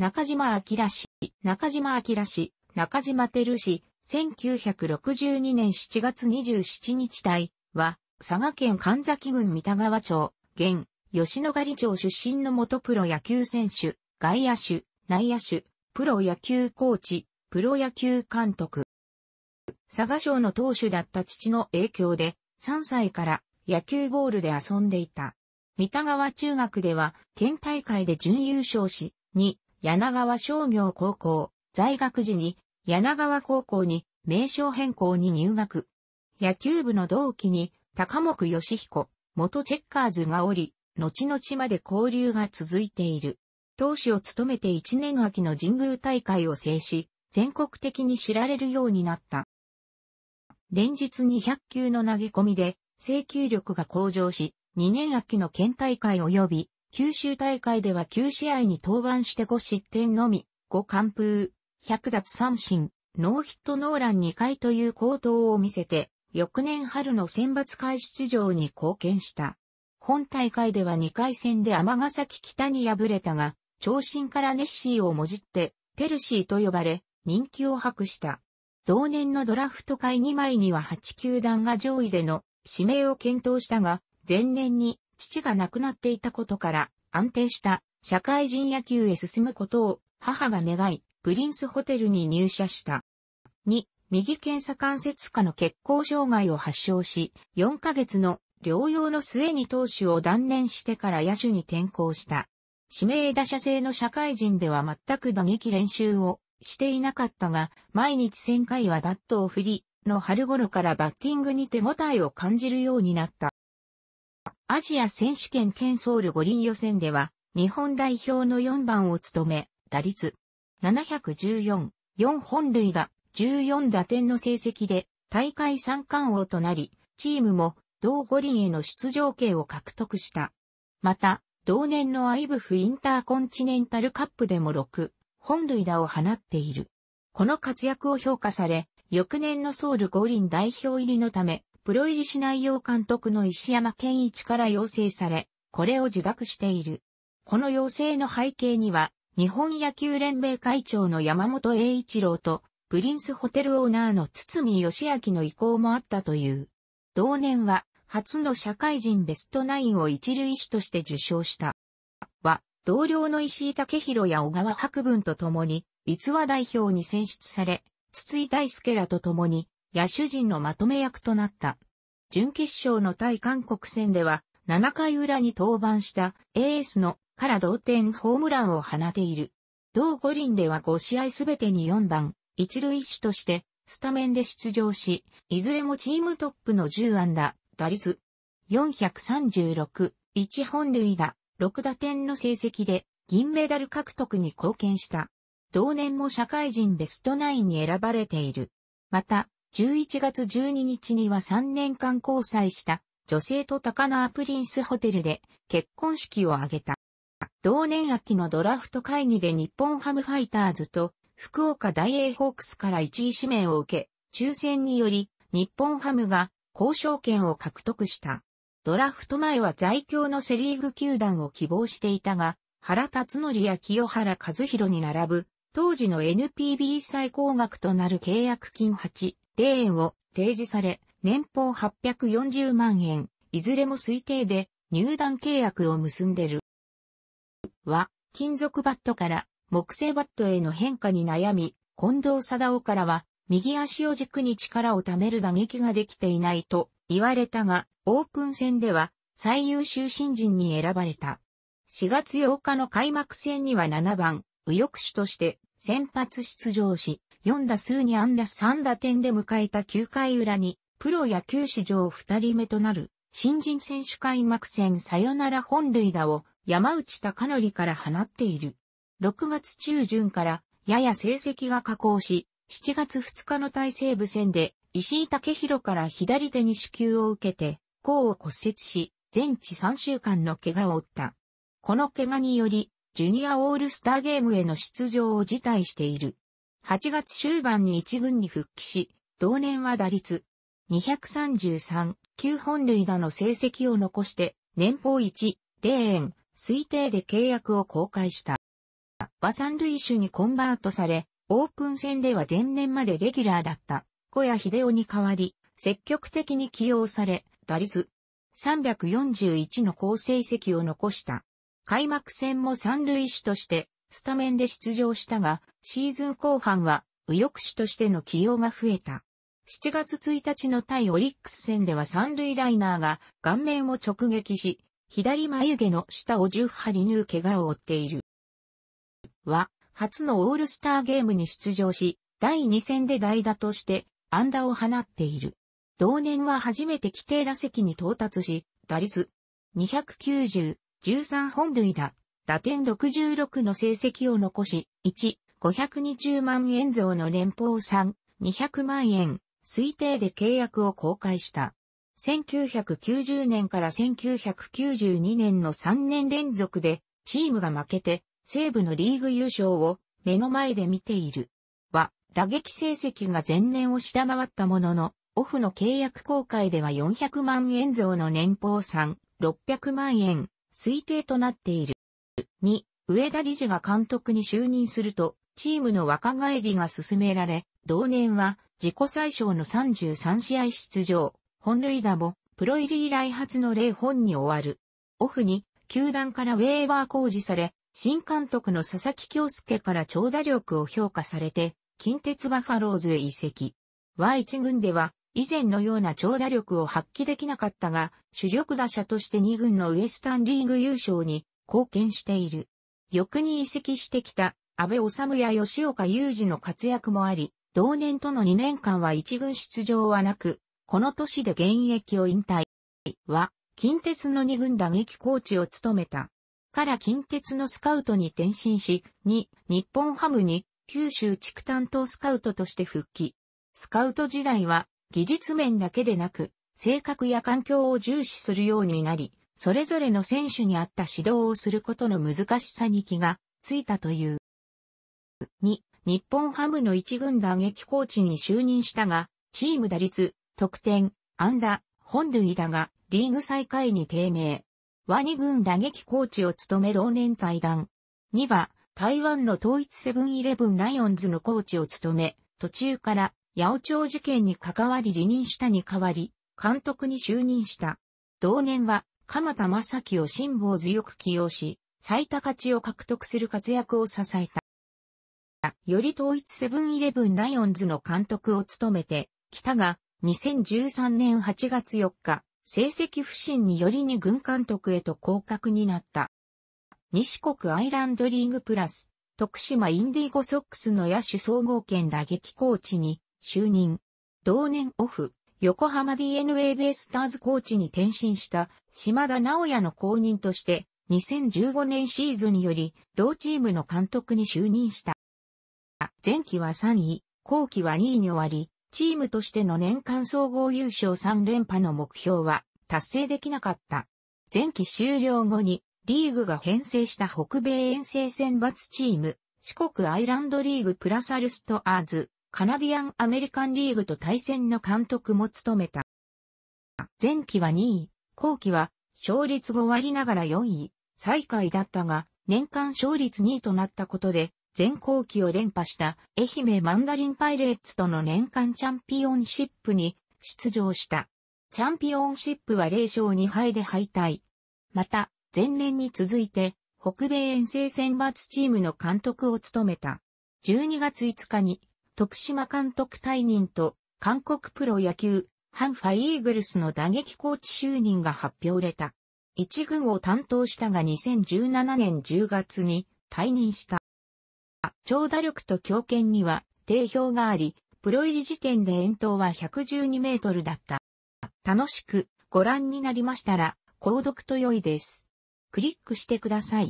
中島明氏、中島明氏、中島照氏、1962年7月27日隊は、佐賀県神崎郡三田川町、現、吉野ヶ里町出身の元プロ野球選手、外野手、内野手、プロ野球コーチ、プロ野球監督。佐賀省の投手だった父の影響で、3歳から野球ボールで遊んでいた。三田川中学では、県大会で準優勝し、2、柳川商業高校、在学時に柳川高校に名称変更に入学。野球部の同期に高木義彦、元チェッカーズがおり、後々まで交流が続いている。投手を務めて1年秋の神宮大会を制し、全国的に知られるようになった。連日200球の投げ込みで、請求力が向上し、2年秋の県大会及び九州大会では9試合に登板して5失点のみ、5完封、100奪三振、ノーヒットノーラン2回という好投を見せて、翌年春の選抜会出場に貢献した。本大会では2回戦で尼崎北に敗れたが、長身からネッシーをもじって、ペルシーと呼ばれ、人気を博した。同年のドラフト会2枚には8球団が上位での指名を検討したが、前年に父が亡くなっていたことから、安定した社会人野球へ進むことを母が願い、プリンスホテルに入社した。2、右検査関節下の血行障害を発症し、4ヶ月の療養の末に投手を断念してから野手に転向した。指名打者制の社会人では全く打撃練習をしていなかったが、毎日1000回はバットを振り、の春頃からバッティングに手応えを感じるようになった。アジア選手権兼ソウル五輪予選では、日本代表の4番を務め、打率714、4本塁打、14打点の成績で大会三冠王となり、チームも同五輪への出場権を獲得した。また、同年のアイブフインターコンチネンタルカップでも6、本塁打を放っている。この活躍を評価され、翌年のソウル五輪代表入りのため、プロ入りしないう監督の石山健一から要請され、これを受諾している。この要請の背景には、日本野球連盟会長の山本栄一郎と、プリンスホテルオーナーの堤義明の意向もあったという。同年は、初の社会人ベストナインを一塁手として受賞した。は、同僚の石井武弘や小川博文と共に、逸話代表に選出され、筒井大介らと共に、野手陣のまとめ役となった。準決勝の対韓国戦では、7回裏に登板したエースのから同点ホームランを放ている。同五輪では5試合すべてに4番、一塁手としてスタメンで出場し、いずれもチームトップの10安打、打率436、1本塁打、6打点の成績で銀メダル獲得に貢献した。同年も社会人ベストナインに選ばれている。また、11月12日には3年間交際した女性と高輪プリンスホテルで結婚式を挙げた。同年秋のドラフト会議で日本ハムファイターズと福岡大英ホークスから1位指名を受け、抽選により日本ハムが交渉権を獲得した。ドラフト前は在京のセリーグ球団を希望していたが、原辰則や清原和弘に並ぶ、当時の NPB 最高額となる契約金8例円を提示され、年俸840万円、いずれも推定で入団契約を結んでる。は、金属バットから木製バットへの変化に悩み、近藤貞夫からは、右足を軸に力を貯める打撃ができていないと言われたが、オープン戦では最優秀新人に選ばれた。4月8日の開幕戦には7番、右翼手として先発出場し、4打数に安打3打点で迎えた9回裏に、プロ野球史上2人目となる、新人選手開幕戦サヨナラ本塁打を山内隆則から放っている。6月中旬からやや成績が下降し、7月2日の大西部戦で石井武弘から左手に支給を受けて、甲を骨折し、全治3週間の怪我を負った。この怪我により、ジュニアオールスターゲームへの出場を辞退している。8月終盤に一軍に復帰し、同年は打率233、9本塁打の成績を残して、年俸1、0円、推定で契約を公開した。和三塁手にコンバートされ、オープン戦では前年までレギュラーだった小谷秀夫に代わり、積極的に起用され、打率341の好成績を残した。開幕戦も三塁手としてスタメンで出場したが、シーズン後半は右翼手としての起用が増えた。7月1日の対オリックス戦では三塁ライナーが顔面を直撃し、左眉毛の下を10針縫う怪我を負っている。は、初のオールスターゲームに出場し、第2戦で代打として安打を放っている。同年は初めて規定打席に到達し、打率290、13本塁打、打点66の成績を残し、1、520万円増の連邦3、200万円、推定で契約を公開した。1990年から1992年の3年連続で、チームが負けて、西部のリーグ優勝を目の前で見ている。は、打撃成績が前年を下回ったものの、オフの契約公開では400万円増の年俸3、600万円、推定となっている。2、上田理事が監督に就任すると、チームの若返りが進められ、同年は自己最小の33試合出場、本塁打もプロ入り以来初の例本に終わる。オフに、球団からウェーバー工事され、新監督の佐々木京介から長打力を評価されて、近鉄バファローズへ移籍。Y1 軍では、以前のような長打力を発揮できなかったが、主力打者として2軍のウエスタンリーグ優勝に貢献している。翌に移籍してきた安倍治や吉岡雄二の活躍もあり、同年との2年間は一軍出場はなく、この年で現役を引退は、近鉄の2軍打撃コーチを務めた。から近鉄のスカウトに転身し、2、日本ハムに九州地区担当スカウトとして復帰。スカウト時代は技術面だけでなく、性格や環境を重視するようになり、それぞれの選手に合った指導をすることの難しさに気がついたという。2、日本ハムの一軍打撃コーチに就任したが、チーム打率、得点、安打、本塁打がリーグ最下位に低迷。ワニ軍打撃コーチを務め同年退団。2は、台湾の統一セブンイレブンライオンズのコーチを務め、途中から八百長事件に関わり辞任したに代わり、監督に就任した。同年は、鎌田正樹を辛抱強く起用し、最多勝ちを獲得する活躍を支えた。より統一セブンイレブンライオンズの監督を務めて、北が2013年8月4日、成績不振によりに軍監督へと降格になった。西国アイランドリーグプラス、徳島インディゴソックスの野手総合圏打撃コーチに就任。同年オフ、横浜 DNA ベイスターズコーチに転身した島田直也の後任として、2015年シーズンにより、同チームの監督に就任した。前期は3位、後期は2位に終わり、チームとしての年間総合優勝3連覇の目標は達成できなかった。前期終了後にリーグが編成した北米遠征選抜チーム、四国アイランドリーグプラスアルストアーズ、カナディアンアメリカンリーグと対戦の監督も務めた。前期は2位、後期は勝率5割ながら4位、最下位だったが、年間勝率2位となったことで、前後期を連覇した愛媛マンダリンパイレーツとの年間チャンピオンシップに出場した。チャンピオンシップは0勝2敗で敗退。また、前年に続いて、北米遠征選抜チームの監督を務めた。12月5日に、徳島監督退任と、韓国プロ野球ハンファイーグルスの打撃コーチ就任が発表れた。一軍を担当したが2017年10月に退任した。長打力と強肩には定評があり、プロ入り時点で遠投は112メートルだった。楽しくご覧になりましたら、購読と良いです。クリックしてください。